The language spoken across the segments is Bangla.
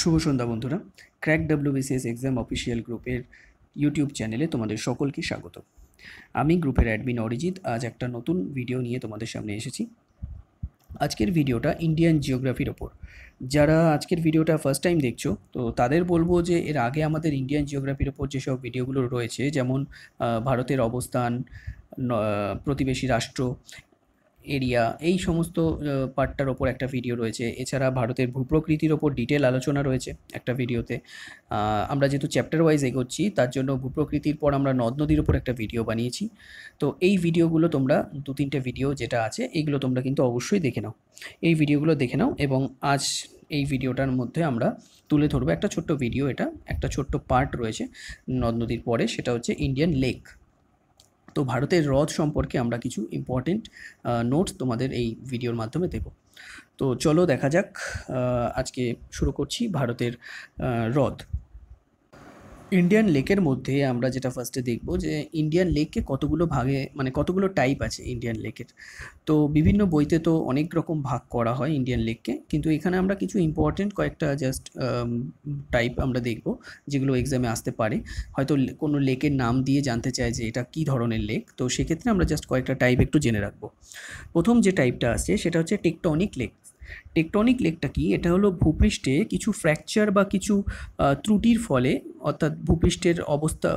শুভ সন্ধ্যা বন্ধুরা ক্র্যাক ডাব্লিউবিসিএস এক্সাম অফিসিয়াল গ্রুপের ইউটিউব চ্যানেলে তোমাদের সকলকে স্বাগত আমি গ্রুপের অ্যাডমিন অরিজিৎ আজ একটা নতুন ভিডিও নিয়ে তোমাদের সামনে এসেছি আজকের ভিডিওটা ইন্ডিয়ান জিওগ্রাফির ওপর যারা আজকের ভিডিওটা ফার্স্ট টাইম দেখছো তো তাদের বলবো যে এর আগে আমাদের ইন্ডিয়ান জিওগ্রাফির ওপর যেসব ভিডিওগুলো রয়েছে যেমন ভারতের অবস্থান প্রতিবেশী রাষ্ট্র এরিয়া এই সমস্ত পার্টটার ওপর একটা ভিডিও রয়েছে এছাড়া ভারতের ভূপ্রকৃতির ওপর ডিটেল আলোচনা রয়েছে একটা ভিডিওতে আমরা যেহেতু চ্যাপ্টার ওয়াইজ এগোচ্ছি তার জন্য ভূপ্রকৃতির পর আমরা নদ নদীর ওপর একটা ভিডিও বানিয়েছি তো এই ভিডিওগুলো তোমরা দু তিনটে ভিডিও যেটা আছে এইগুলো তোমরা কিন্তু অবশ্যই দেখে নাও এই ভিডিওগুলো দেখে নাও এবং আজ এই ভিডিওটার মধ্যে আমরা তুলে ধরবো একটা ছোট্ট ভিডিও এটা একটা ছোট্ট পার্ট রয়েছে নদ নদীর পরে সেটা হচ্ছে ইন্ডিয়ান লেক তো ভারতের হ্রদ সম্পর্কে আমরা কিছু ইম্পর্টেন্ট নোটস তোমাদের এই ভিডিওর মাধ্যমে দেব তো চলো দেখা যাক আজকে শুরু করছি ভারতের হ্রদ ইন্ডিয়ান লেকের মধ্যে আমরা যেটা ফার্স্টে দেখব যে ইন্ডিয়ান লেককে কতগুলো ভাগে মানে কতগুলো টাইপ আছে ইন্ডিয়ান লেকের তো বিভিন্ন বইতে তো অনেক রকম ভাগ করা হয় ইন্ডিয়ান লেককে কিন্তু এখানে আমরা কিছু ইম্পর্টেন্ট কয়েকটা জাস্ট টাইপ আমরা দেখব যেগুলো এক্সামে আসতে পারে হয়তো কোনো লেকের নাম দিয়ে জানতে চায় যে এটা কি ধরনের লেক তো সেক্ষেত্রে আমরা জাস্ট কয়েকটা টাইপ একটু জেনে রাখবো প্রথম যে টাইপটা আছে সেটা হচ্ছে টেকটনিক লেক টেকটনিক লেকটা কি এটা হলো ভূপৃষ্ঠে কিছু ফ্র্যাকচার বা কিছু ত্রুটির ফলে অর্থাৎ ভূপৃষ্ঠের অবস্থা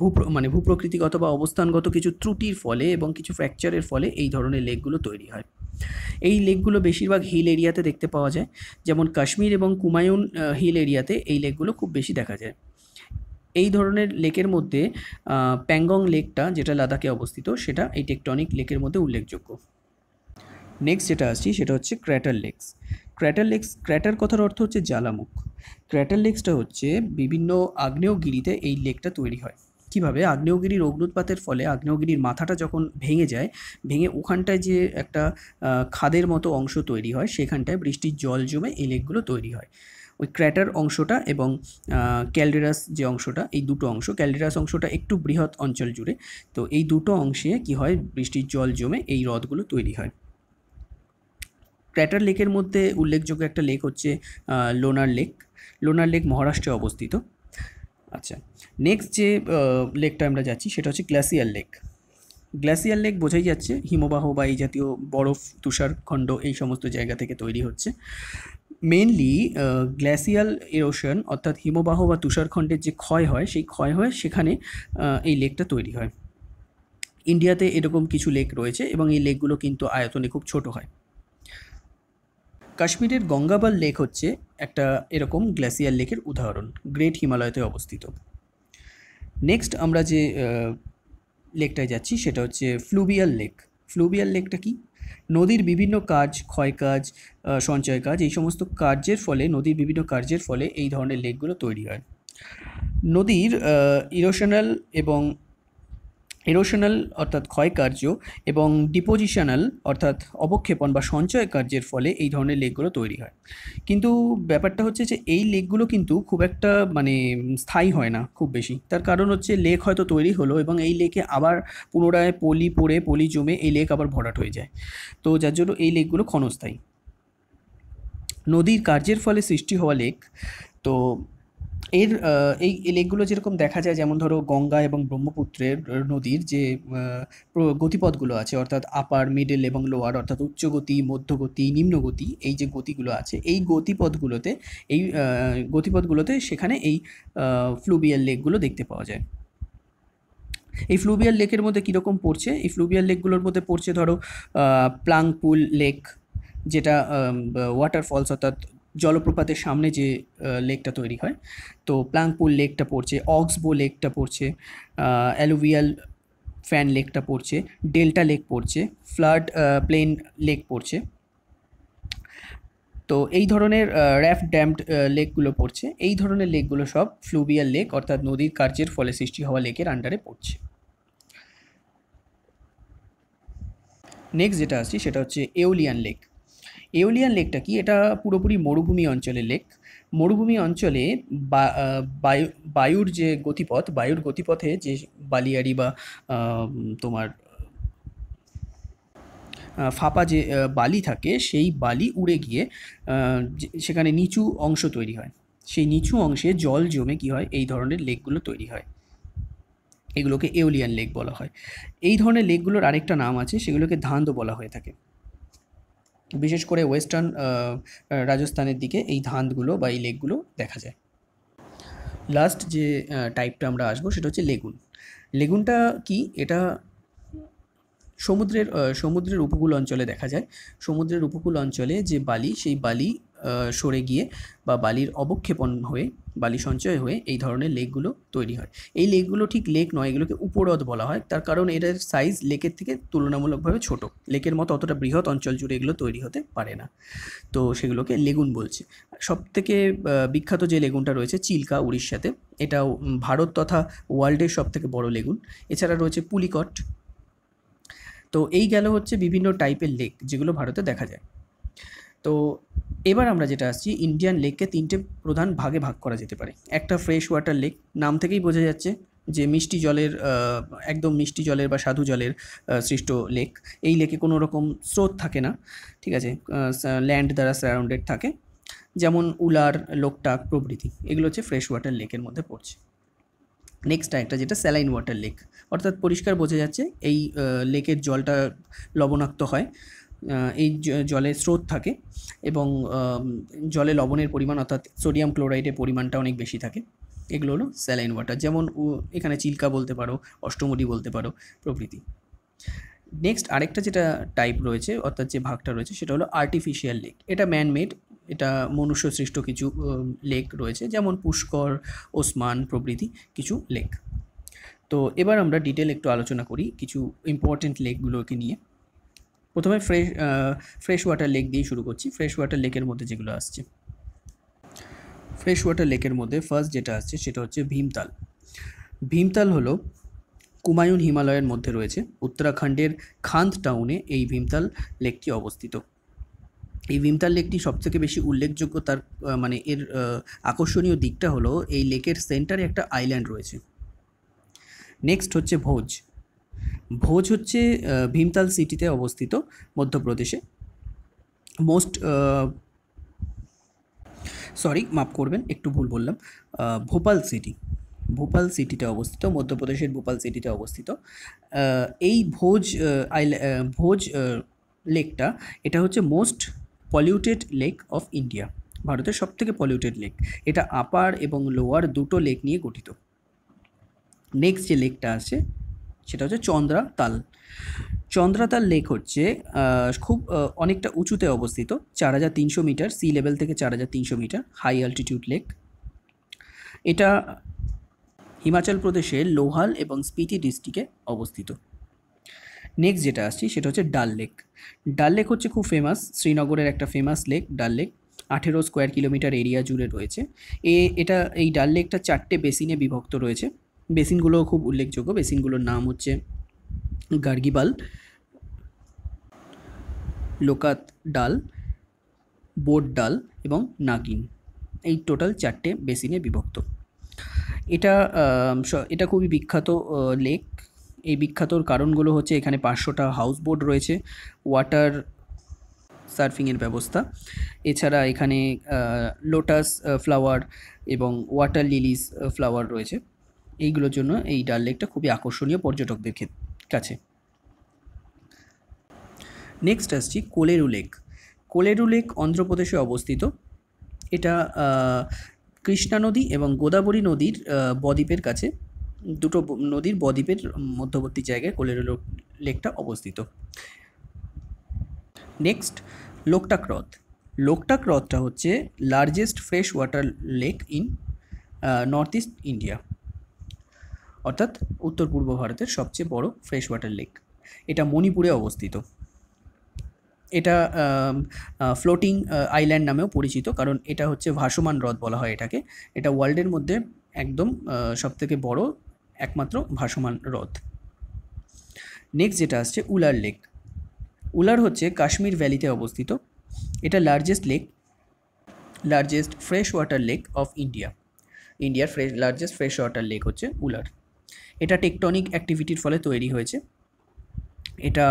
ভূ মানে ভূপ্রকৃতিগত বা অবস্থানগত কিছু ত্রুটির ফলে এবং কিছু ফ্র্যাকচারের ফলে এই ধরনের লেকগুলো তৈরি হয় এই লেকগুলো বেশিরভাগ হিল এরিয়াতে দেখতে পাওয়া যায় যেমন কাশ্মীর এবং কুমায়ুন হিল এরিয়াতে এই লেকগুলো খুব বেশি দেখা যায় এই ধরনের লেকের মধ্যে প্যাংগং লেকটা যেটা লাদাখে অবস্থিত সেটা এই টেকটনিক লেকের মধ্যে উল্লেখযোগ্য নেক্সট যেটা আসছি সেটা হচ্ছে crater lakes crater lakes crater কথার অর্থ হচ্ছে জ্বালামুখ ক্র্যাটার লেকসটা হচ্ছে বিভিন্ন আগ্নেয়গিরিতে এই লেকটা তৈরি হয় কীভাবে আগ্নেয়গিরির অগ্নুৎপাতের ফলে আগ্নেয়গিরির মাথাটা যখন ভেঙে যায় ভেঙে ওখানটায় যে একটা খাদের মতো অংশ তৈরি হয় সেখানটায় বৃষ্টির জল জমে এই লেকগুলো তৈরি হয় ওই ক্র্যাটার অংশটা এবং ক্যালডেরাস যে অংশটা এই দুটো অংশ ক্যালডেরাস অংশটা একটু বৃহৎ অঞ্চল জুড়ে তো এই দুটো অংশে কি হয় বৃষ্টির জল জমে এই হ্রদগুলো তৈরি হয় ক্র্যাটার লেকের মধ্যে উল্লেখযোগ্য একটা লেক হচ্ছে লোনার লেক লোনার লেক মহারাষ্ট্রে অবস্থিত আচ্ছা নেক্সট যে লেকটা আমরা যাচ্ছি সেটা হচ্ছে গ্ল্যাসিয়াল লেক গ্ল্যাসিয়াল লেক বোঝাই যাচ্ছে হিমবাহ বা এই জাতীয় বরফ তুষারখণ্ড এই সমস্ত জায়গা থেকে তৈরি হচ্ছে মেনলি গ্ল্যাসিয়াল এরোশন অর্থাৎ হিমবাহ বা তুষারখণ্ডের যে ক্ষয় হয় সেই ক্ষয় হয় সেখানে এই লেকটা তৈরি হয় ইন্ডিয়াতে এরকম কিছু লেক রয়েছে এবং এই লেকগুলো কিন্তু আয়তনে খুব ছোট হয় কাশ্মীরের গঙ্গাবাল লেক হচ্ছে একটা এরকম গ্লাসিয়ার লেকের উদাহরণ গ্রেট হিমালয়তে অবস্থিত নেক্সট আমরা যে লেকটায় যাচ্ছি সেটা হচ্ছে ফ্লুবিয়াল লেক ফ্লুবিয়াল লেকটা কি নদীর বিভিন্ন কাজ ক্ষয় কাজ সঞ্চয় কাজ এই সমস্ত কার্যের ফলে নদীর বিভিন্ন কার্যের ফলে এই ধরনের লেকগুলো তৈরি হয় নদীর ইরোশনাল এবং এরোশনাল অর্থাৎ ক্ষয়কার্য এবং ডিপোজিশনাল অর্থাৎ অবক্ষেপণ বা সঞ্চয় কার্যের ফলে এই ধরনের লেকগুলো তৈরি হয় কিন্তু ব্যাপারটা হচ্ছে যে এই লেকগুলো কিন্তু খুব একটা মানে স্থায়ী হয় না খুব বেশি তার কারণ হচ্ছে লেক হয়তো তৈরি হলো এবং এই লেকে আবার পুনরায় পলি পড়ে পলি জমে এই লেক আবার ভরাট হয়ে যায় তো যার জন্য এই লেকগুলো ক্ষণস্থায়ী নদীর কার্যের ফলে সৃষ্টি হওয়া লেক তো এর এই লেকগুলো যেরকম দেখা যায় যেমন ধরো গঙ্গা এবং ব্রহ্মপুত্রের নদীর যে গতিপথগুলো আছে অর্থাৎ আপার মিডল এবং লোয়ার অর্থাৎ উচ্চগতি মধ্যগতি নিম্নগতি এই যে গতিগুলো আছে এই গতিপথগুলোতে এই গতিপথগুলোতে সেখানে এই ফ্লুবিয়াল লেকগুলো দেখতে পাওয়া যায় এই ফ্লুবিয়াল লেকের মধ্যে কীরকম পড়ছে এই ফ্লুবিয়াল লেকগুলোর মধ্যে পড়ছে ধরো প্লাংপুল লেক যেটা ওয়াটারফলস অর্থাৎ জলপ্রপাতের সামনে যে লেকটা তৈরি হয় তো প্লাংপুল লেকটা পড়ছে অক্সবো লেকটা পড়ছে অ্যালুভিয়াল ফ্যান লেকটা পড়ছে ডেল্টা লেক পড়ছে ফ্লাড প্লেন লেক পড়ছে তো এই ধরনের র্যাফ ড্যাম্পড লেকগুলো পড়ছে এই ধরনের লেকগুলো সব ফ্লুভিয়াল লেক অর্থাৎ নদীর কার্যের ফলে সৃষ্টি হওয়া লেকের আন্ডারে পড়ছে নেক্সট যেটা আছে সেটা হচ্ছে এওলিয়ান লেক এওলিয়ান লেকটা কি এটা পুরোপুরি মরুভূমি অঞ্চলের লেক মরুভূমি অঞ্চলে বায়ু বায়ুর যে গতিপথ বায়ুর গতিপথে যে বালিয়ারি বা তোমার ফাঁপা যে বালি থাকে সেই বালি উড়ে গিয়ে সেখানে নিচু অংশ তৈরি হয় সেই নিচু অংশে জল জমে কি হয় এই ধরনের লেকগুলো তৈরি হয় এগুলোকে এওলিয়ান লেক বলা হয় এই ধরনের লেকগুলোর আরেকটা নাম আছে সেগুলোকে ধান্দ বলা হয়ে থাকে বিশেষ করে ওয়েস্টার্ন রাজস্থানের দিকে এই ধানগুলো বা এই লেকগুলো দেখা যায় লাস্ট যে টাইপটা আমরা আসবো সেটা হচ্ছে লেগুন লেগুনটা কি এটা সমুদ্রের সমুদ্রের উপকূল অঞ্চলে দেখা যায় সমুদ্রের উপকূল অঞ্চলে যে বালি সেই বালি সরে গিয়ে বা বালির অবক্ষেপণ হয়ে বালি সঞ্চয় হয়ে এই ধরনের লেকগুলো তৈরি হয় এই লেকগুলো ঠিক লেক নয় এগুলোকে উপহ্রদ বলা হয় তার কারণ এটার সাইজ লেকের থেকে তুলনামূলকভাবে ছোট লেকের মতো অতটা বৃহৎ অঞ্চল জুড়ে এগুলো তৈরি হতে পারে না তো সেগুলোকে লেগুন বলছে সব থেকে বিখ্যাত যে লেগুনটা রয়েছে চিল্কা উড়িষ্যাতে এটাও ভারত তথা ওয়ার্ল্ডের সব থেকে বড় লেগুন এছাড়া রয়েছে পুলিকট তো এই গেল হচ্ছে বিভিন্ন টাইপের লেক যেগুলো ভারতে দেখা যায় তো এবার আমরা যেটা আসছি ইন্ডিয়ান লেককে তিনটে প্রধান ভাগে ভাগ করা যেতে পারে একটা ফ্রেশ ওয়াটার লেক নাম থেকেই বোঝা যাচ্ছে যে মিষ্টি জলের একদম মিষ্টি জলের বা সাধু জলের সৃষ্ট লেক এই লেকে কোনো রকম স্রোত থাকে না ঠিক আছে ল্যান্ড দ্বারা সারাউন্ডেড থাকে যেমন উলার লোকটাক প্রভৃতি এগুলো হচ্ছে ফ্রেশ ওয়াটার লেকের মধ্যে পড়ছে নেক্সট একটা যেটা স্যালাইন ওয়াটার লেক অর্থাৎ পরিষ্কার বোঝা যাচ্ছে এই লেকের জলটা লবণাক্ত হয় এই জলে স্রোত থাকে এবং জলে লবণের পরিমাণ অর্থাৎ সোডিয়াম ক্লোরাইডের পরিমাণটা অনেক বেশি থাকে এগুলো হলো স্যালাইন ওয়াটার যেমন এখানে চিল্কা বলতে পারো অষ্টমুডি বলতে পারো প্রভৃতি নেক্সট আরেকটা যেটা টাইপ রয়েছে অর্থাৎ যে ভাগটা রয়েছে সেটা হলো আর্টিফিশিয়াল লেক এটা ম্যানমেড এটা মনুষ্য সৃষ্ট কিছু লেক রয়েছে যেমন পুষ্কর ওসমান প্রভৃতি কিছু লেক তো এবার আমরা ডিটেল একটু আলোচনা করি কিছু ইম্পর্টেন্ট লেকগুলোকে নিয়ে প্রথমে ফ্রেশ ফ্রেশ ওয়াটার লেক দিয়ে শুরু করছি ফ্রেশ ওয়াটার লেকের মধ্যে যেগুলো আসছে ফ্রেশ ওয়াটার লেকের মধ্যে ফার্স্ট যেটা আসছে সেটা হচ্ছে ভীমতাল ভীমতাল হলো কুমায়ুন হিমালয়ের মধ্যে রয়েছে উত্তরাখণ্ডের খান্দ টাউনে এই ভীমতাল লেকটি অবস্থিত এই ভীমতাল লেকটি সবথেকে বেশি উল্লেখযোগ্য তার মানে এর আকর্ষণীয় দিকটা হলো এই লেকের সেন্টারে একটা আইল্যান্ড রয়েছে নেক্সট হচ্ছে ভোজ ভোজ হচ্ছে ভীমতাল সিটিতে অবস্থিত মধ্যপ্রদেশে মোস্ট সরি মাফ করবেন একটু ভুল বললাম ভোপাল সিটি ভোপাল সিটিতে অবস্থিত মধ্যপ্রদেশের ভোপাল সিটিতে অবস্থিত এই ভোজ আইল ভোজ লেকটা এটা হচ্ছে most polluted lake of India ভারতের সবথেকে পলিউটেড লেক এটা আপার এবং লোয়ার দুটো লেক নিয়ে গঠিত নেক্সট যে লেকটা আছে সেটা হচ্ছে চন্দ্রা তাল চন্দ্রাতাল লেক হচ্ছে খুব অনেকটা উঁচুতে অবস্থিত চার হাজার তিনশো মিটার সি লেভেল থেকে চার হাজার তিনশো মিটার হাই অ্যালটিটিউড লেক এটা হিমাচল প্রদেশের লোহাল এবং স্পিতি ডিস্ট্রিক্টে অবস্থিত নেক্সট যেটা আসছি সেটা হচ্ছে ডাল লেক ডাল লেক হচ্ছে খুব ফেমাস শ্রীনগরের একটা ফেমাস লেক ডাল লেক আঠেরো স্কোয়ার কিলোমিটার এরিয়া জুড়ে রয়েছে এ এটা এই ডাল লেকটা চারটে বেসিনে বিভক্ত রয়েছে বেসিনগুলো খুব উল্লেখযোগ্য বেসিনগুলোর নাম হচ্ছে গার্গিবাল লোকাত ডাল বোট ডাল এবং নাগিন এই টোটাল চারটে বেসিনে বিভক্ত এটা এটা খুবই বিখ্যাত লেক এই বিখ্যাতর কারণগুলো হচ্ছে এখানে পাঁচশোটা হাউস বোট রয়েছে ওয়াটার সার্ফিংয়ের ব্যবস্থা এছাড়া এখানে লোটাস ফ্লাওয়ার এবং ওয়াটার লিলিস ফ্লাওয়ার রয়েছে এইগুলোর জন্য এই ডাল লেকটা খুবই আকর্ষণীয় পর্যটকদের কাছে নেক্সট আসছি কোলেরু লেক কোলেরু লেক অন্ধ্রপ্রদেশে অবস্থিত এটা কৃষ্ণা নদী এবং গোদাবরী নদীর বদ্বীপের কাছে দুটো নদীর বদ্বীপের মধ্যবর্তী জায়গায় কোলেরু লেকটা অবস্থিত নেক্সট লোকটাক হ্রদ লোকটাক হ্রদটা হচ্ছে largest fresh water lake in North East India অর্থাৎ উত্তর পূর্ব ভারতের সবচেয়ে বড় ফ্রেশ ওয়াটার লেক এটা মণিপুরে অবস্থিত এটা ফ্লোটিং আইল্যান্ড নামেও পরিচিত কারণ এটা হচ্ছে ভাসমান হ্রদ বলা হয় এটাকে এটা ওয়ার্ল্ডের মধ্যে একদম সবথেকে বড় একমাত্র ভাসমান হ্রদ নেক্সট যেটা আসছে উলার লেক উলার হচ্ছে কাশ্মীর ভ্যালিতে অবস্থিত এটা largest lake largest fresh water lake of India ইন্ডিয়ার fresh largest fresh water lake হচ্ছে উলার এটা টেকটনিক অ্যাক্টিভিটির ফলে তৈরি হয়েছে এটা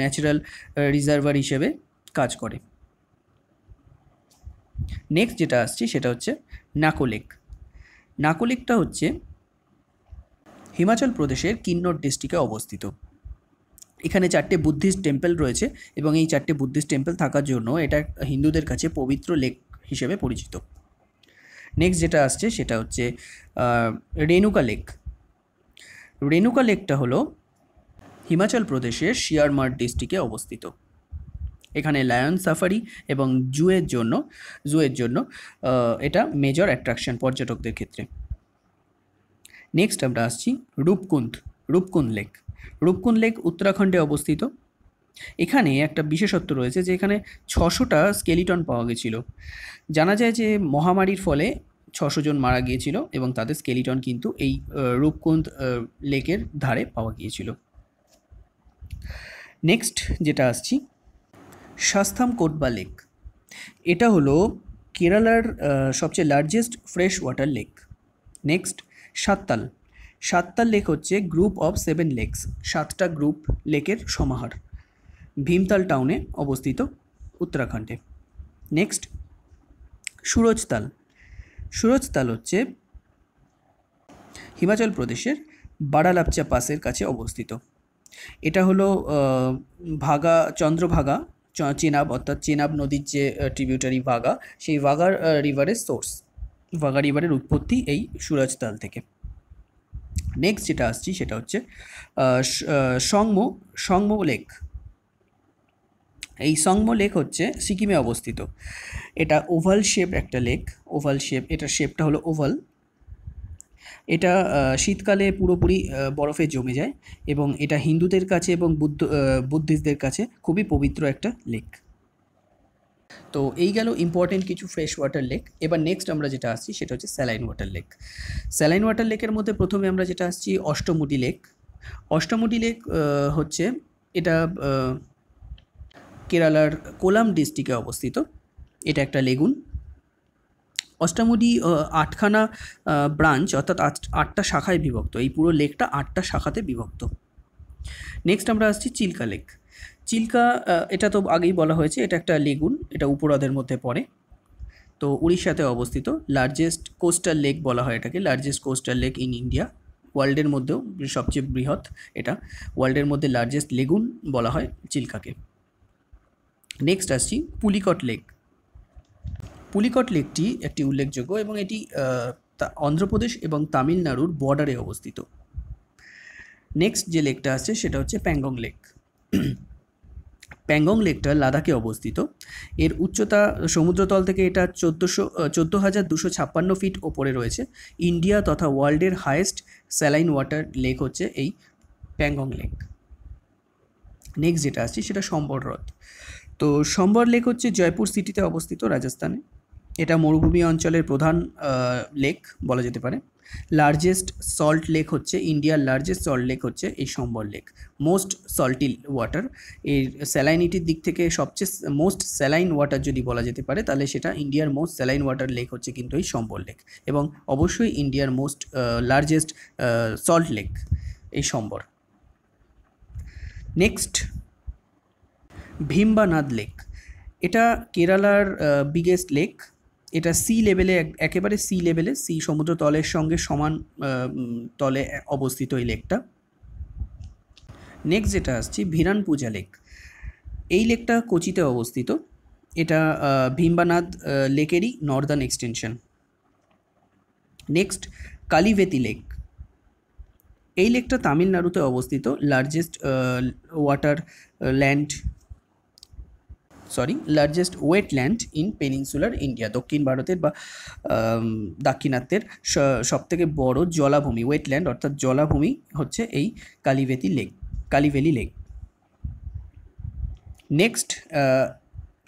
ন্যাচারাল রিজার্ভার হিসেবে কাজ করে নেক্সট যেটা আসছে সেটা হচ্ছে নাকোলেক নাকোলেকটা হচ্ছে হিমাচল প্রদেশের কিন্নর ডিস্ট্রিক্টে অবস্থিত এখানে চারটে বুদ্ধিস্ট টেম্পল রয়েছে এবং এই চারটে বুদ্ধিস্ট টেম্পল থাকার জন্য এটা হিন্দুদের কাছে পবিত্র লেক হিসেবে পরিচিত নেক্সট যেটা আসছে সেটা হচ্ছে রেণুকা লেক রেণুকা লেকটা হলো হিমাচল প্রদেশের শিয়ারমার ডিস্ট্রিক্টে অবস্থিত এখানে লায়ন সাফারি এবং জুয়ের জন্য জুয়ের জন্য এটা মেজর অ্যাট্রাকশন পর্যটকদের ক্ষেত্রে নেক্সট আমরা আসছি রূপকুন্দ রূপকুন্দ লেক রূপকুন্দ লেক উত্তরাখণ্ডে অবস্থিত এখানে একটা বিশেষত্ব রয়েছে যে এখানে ছশোটা স্কেলিটন পাওয়া গেছিল জানা যায় যে মহামারীর ফলে ছশো জন মারা গিয়েছিল এবং তাদের স্কেলিটন কিন্তু এই রূপকুন্দ লেকের ধারে পাওয়া গিয়েছিল নেক্সট যেটা আসছি সাস্থাম কোটবা লেক এটা হলো কেরালার সবচেয়ে largest fresh water lake next Sattal Sattal lake হচ্ছে গ্রুপ অফ সেভেন লেকস সাতটা গ্রুপ লেকের সমাহার ভীমতাল টাউনে অবস্থিত উত্তরাখণ্ডে নেক্সট সুরজতাল সুরজ তাল হচ্ছে হিমাচল প্রদেশের বাড়ালাপচা পাসের কাছে অবস্থিত এটা হলো ভাগা চন্দ্রভাগা চেনাব অর্থাৎ চেনাব নদীর যে ট্রিবিউটারি ভাগা সেই ভাগার রিভারের সোর্স ভাগা রিভারের উৎপত্তি এই সুরজতাল থেকে নেক্সট যেটা আসছি সেটা হচ্ছে সংম সংম লেক এই সংম লেক হচ্ছে সিকিমে অবস্থিত এটা ওভাল শেপ একটা লেক ওভাল শেপ এটার শেপটা হলো ওভাল এটা শীতকালে পুরোপুরি বরফে জমে যায় এবং এটা হিন্দুদের কাছে এবং বুদ্ধ বুদ্ধিস্টদের কাছে খুবই পবিত্র একটা লেক তো এই গেল ইম্পর্টেন্ট কিছু ফ্রেশ ওয়াটার লেক এবার নেক্সট আমরা যেটা আসছি সেটা হচ্ছে saline water lake saline water লেকের মধ্যে প্রথমে আমরা যেটা আসছি অষ্টমুটি লেক অষ্টমুটি লেক হচ্ছে এটা কেরালার কোলাম ডিস্ট্রিক্টে অবস্থিত এটা একটা লেগুন অষ্টামুডি আটখানা ব্রাঞ্চ অর্থাৎ আটটা শাখায় বিভক্ত এই পুরো লেকটা আটটা শাখাতে বিভক্ত নেক্সট আমরা আসছি চিল্কা লেক চিল্কা এটা তো আগেই বলা হয়েছে এটা একটা লেগুন এটা উপরাদের মধ্যে পড়ে তো উড়িষ্যাতে অবস্থিত লার্জেস্ট কোস্টাল লেক বলা হয় এটাকে largest coastal lake in India ওয়ার্ল্ডের মধ্যেও সবচেয়ে বৃহৎ এটা ওয়ার্ল্ডের মধ্যে লার্জেস্ট লেগুন বলা হয় চিল্কাকে নেক্সট আসছি পুলিকট লেক পুলিকট লেকটি একটি উল্লেখযোগ্য এবং এটি অন্ধ্রপ্রদেশ এবং তামিলনাড়ুর বর্ডারে অবস্থিত নেক্সট যে লেকটা আছে সেটা হচ্ছে প্যাংগং লেক প্যাংগং লেকটা লাদাখে অবস্থিত এর উচ্চতা সমুদ্রতল থেকে এটা চোদ্দোশো চোদ্দো হাজার দুশো ছাপ্পান্ন ফিট ওপরে রয়েছে ইন্ডিয়া তথা ওয়ার্ল্ডের হায়েস্ট স্যালাইন ওয়াটার লেক হচ্ছে এই প্যাংগং লেক নেক্সট যেটা আসছে সেটা সম্বর হ্রদ তো সম্বর লেক হচ্ছে জয়পুর সিটিতে অবস্থিত রাজস্থানে এটা মরুভূমি অঞ্চলের প্রধান লেক বলা যেতে পারে লার্জেস্ট সল্ট লেক হচ্ছে ইন্ডিয়ার লার্জেস্ট সল্ট লেক হচ্ছে এই Sambhar lake most salty water এর স্যালাইনিটির দিক থেকে সবচেয়ে মোস্ট স্যালাইন ওয়াটার যদি বলা যেতে পারে তাহলে সেটা ইন্ডিয়ার মোস্ট স্যালাইন ওয়াটার লেক হচ্ছে কিন্তু এই সম্বর লেক এবং অবশ্যই ইন্ডিয়ার মোস্ট লার্জেস্ট সল্ট লেক এই সম্বর নেক্সট ভীমবানাদ লেক এটা কেরালার বিগেস্ট লেক এটা সি লেভেলে একেবারে সি লেভেলে সি সমুদ্র তলের সঙ্গে সমান তলে অবস্থিত এই লেকটা নেক্সট যেটা আসছি ভিরান পূজা লেক এই লেকটা কোচিতে অবস্থিত এটা ভীমবানাদ লেকেরই northern extension next Kaliveli lake এই লেকটা তামিলনাড়ুতে অবস্থিত largest water land sorry largest wetland in peninsular India দক্ষিণ ভারতের বা দাক্ষিণাত্যের সবথেকে বড় জলাভূমি ওয়েটল্যান্ড অর্থাৎ জলাভূমি হচ্ছে এই Kaliveli lake Kaliveli lake next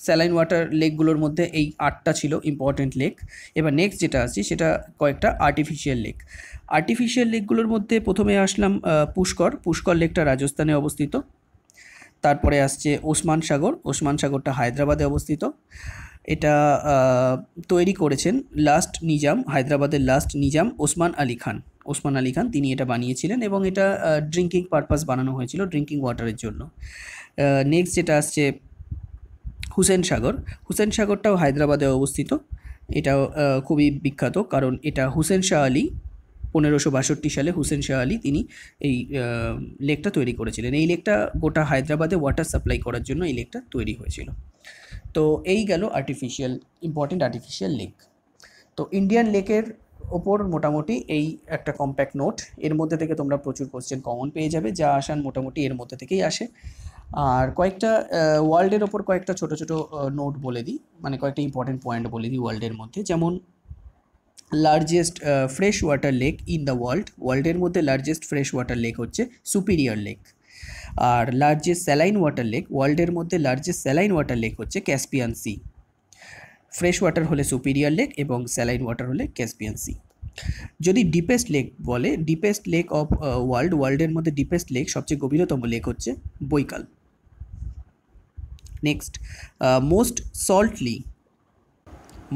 saline water লেকগুলোর মধ্যে এই আটটা ছিল ইম্পর্টেন্ট লেক এবার নেক্সট যেটা আছে সেটা কয়েকটা আর্টিফিশিয়াল লেক আর্টিফিশিয়াল লেকগুলোর মধ্যে প্রথমে আসলাম পুষ্কর পুষ্কর লেকটা রাজস্থানে অবস্থিত তারপরে আসছে ওসমান সাগর ওসমান সাগরটা হায়দ্রাবাদে অবস্থিত এটা তৈরি করেছেন লাস্ট নিজাম হায়দ্রাবাদের লাস্ট নিজাম ওসমান আলী খান ওসমান আলী খান তিনি এটা বানিয়েছিলেন এবং এটা ড্রিঙ্কিং পারপাস বানানো হয়েছিল ড্রিঙ্কিং ওয়াটারের জন্য নেক্সট যেটা আসছে হুসেন সাগর হুসেন সাগরটাও হায়দ্রাবাদে অবস্থিত এটাও খুবই বিখ্যাত কারণ এটা হুসেন শাহ আলী পনেরোশো বাষট্টি সালে হুসেন শাহ আলী তিনি এই লেকটা তৈরি করেছিলেন এই লেকটা গোটা হায়দ্রাবাদে ওয়াটার সাপ্লাই করার জন্য এই লেকটা তৈরি হয়েছিল তো এই গেল আর্টিফিশিয়াল ইম্পর্টেন্ট আর্টিফিশিয়াল লেক তো ইন্ডিয়ান লেকের ওপর মোটামুটি এই একটা কম্প্যাক্ট নোট এর মধ্যে থেকে তোমরা প্রচুর কোশ্চেন কমন পেয়ে যাবে যা আসান মোটামুটি এর মধ্যে থেকেই আসে আর কয়েকটা ওয়ার্ল্ডের ওপর কয়েকটা ছোট ছোট নোট বলে দিই মানে কয়েকটা ইম্পর্টেন্ট পয়েন্ট বলে দিই ওয়ার্ল্ডের মধ্যে যেমন largest fresh water lake in the world ওয়ার্ল্ডের মধ্যে লার্জেস্ট ফ্রেশ ওয়াটার লেক হচ্ছে সুপিরিয়র লেক আর লার্জেস্ট স্যালাইন ওয়াটার লেক ওয়ার্ল্ডের মধ্যে লার্জেস্ট স্যালাইন ওয়াটার লেক হচ্ছে ক্যাসপিয়ান সি ফ্রেশ ওয়াটার হলে সুপিরিয়র লেক এবং স্যালাইন ওয়াটার হলে ক্যাসপিয়ান সি যদি ডিপেস্ট লেক বলে ডিপেস্ট লেক অফ ওয়ার্ল্ড ওয়ার্ল্ডের মধ্যে ডিপেস্ট লেক সবচেয়ে গভীরতম লেক হচ্ছে Baikal next most salty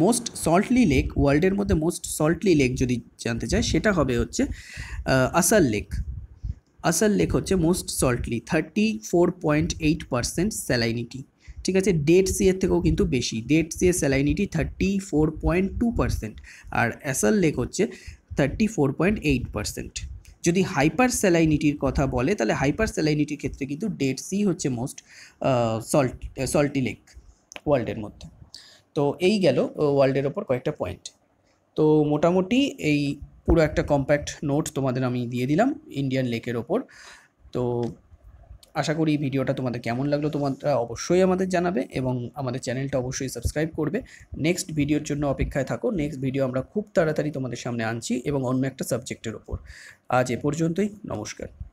most salty lake ওয়ার্ল্ডের মধ্যে মোস্ট সল্টলি লেক যদি জানতে চায় সেটা হবে হচ্ছে আসাল লেক আসাল লেক হচ্ছে most salty thirty four point eight percent salinity ঠিক আছে ডেট সি এর থেকেও কিন্তু বেশি ডেট সি এর salinity thirty four point two percent আর অ্যাসাল লেক হচ্ছে thirty four point eight percent যদি হাইপার স্যালাইনিটির কথা বলে তাহলে হাইপার স্যালাইনিটির ক্ষেত্রে কিন্তু ডেট সি হচ্ছে মোস্ট সল্ট সল্টি লেক ওয়ার্ল্ডের মধ্যে তো এই গেল ওয়ার্ল্ডের ওপর কয়েকটা পয়েন্ট তো মোটামুটি এই পুরো একটা কম্প্যাক্ট নোট তোমাদের আমি দিয়ে দিলাম ইন্ডিয়ান লেকের ওপর তো আশা করি ভিডিওটা তোমাদের কেমন লাগলো তোমরা অবশ্যই আমাদের জানাবে এবং আমাদের চ্যানেলটা অবশ্যই সাবস্ক্রাইব করবে নেক্সট ভিডিওর জন্য অপেক্ষায় থাকো নেক্সট ভিডিও আমরা খুব তাড়াতাড়ি তোমাদের সামনে আনছি এবং অন্য একটা সাবজেক্টের ওপর আজ এ পর্যন্তই নমস্কার